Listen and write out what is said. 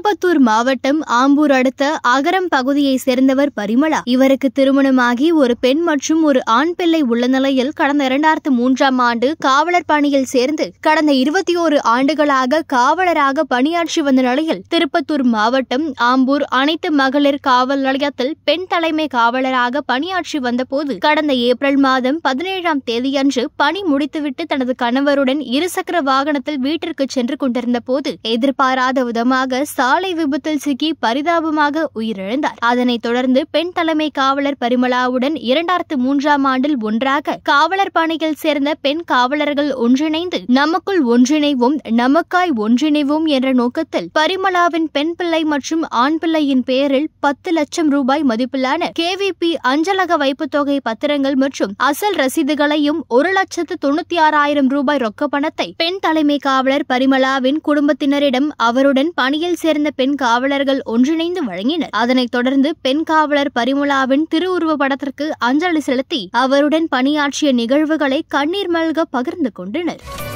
திருப்பத்தூர் மாவட்டம் ஆம்பூர் அடுத்த அகரம் பகுதியை சேர்ந்தவர் பரிமளா இவருக்கு திருமணமாகி ஒரு பெண் மற்றும் ஒரு ஆண் பிள்ளை உள்ள நிலையில் கடந்த இரண்டாயிரத்து மூன்றாம் ஆண்டு காவலர் பணியில் சேர்ந்து கடந்த இருபத்தி ஓரு ஆண்டுகளாக காவலராக பணியாற்றி வந்த நிலையில் திருப்பத்தூர் மாவட்டம் ஆம்பூர் அனைத்து மகளிர் காவல் நிலையத்தில் பெண் தலைமை காவலராக பணியாற்றி வந்தபோது கடந்த ஏப்ரல் மாதம் பதினேழாம் தேதியன்று பணி முடித்துவிட்டு தனது கணவருடன் இருசக்கர வாகனத்தில் வீட்டிற்கு சென்று கொண்டிருந்த போது எதிர்பாராத விதமாக சாலை விபத்தில் சிக்கி பரிதாபமாக உயிரிழந்தார் அதனைத் தொடர்ந்து பெண் தலைமை காவலர் பரிமளாவுடன் இரண்டாயிரத்து மூன்றாம் ஆண்டில் ஒன்றாக காவலர் பணியில் சேர்ந்த பெண் காவலர்கள் ஒன்றிணைந்து நமக்குள் ஒன்றிணைவோம் நமக்காய் ஒன்றிணைவோம் என்ற நோக்கத்தில் பரிமளாவின் பெண் பிள்ளை மற்றும் ஆண் பிள்ளையின் பெயரில் பத்து லட்சம் ரூபாய் மதிப்பிலான கேவிபி அஞ்சலக வைப்பு தொகை பத்திரங்கள் மற்றும் அசல் ரசீதுகளையும் ஒரு லட்சத்து தொண்ணூத்தி ஆறாயிரம் ரூபாய் ரொக்க பணத்தை பெண் தலைமை காவலர் பரிமளாவின் குடும்பத்தினரிடம் அவருடன் பணியில் சேர்ந்த சேர்ந்த பெண் காவலர்கள் ஒன்றிணைந்து வழங்கினர் அதனைத் தொடர்ந்து பெண் காவலர் பரிமுலாவின் திருவுருவ படத்திற்கு அஞ்சலி செலுத்தி அவருடன் பணியாற்றிய நிகழ்வுகளை கண்ணீர் மல்க பகிர்ந்து கொண்டனர்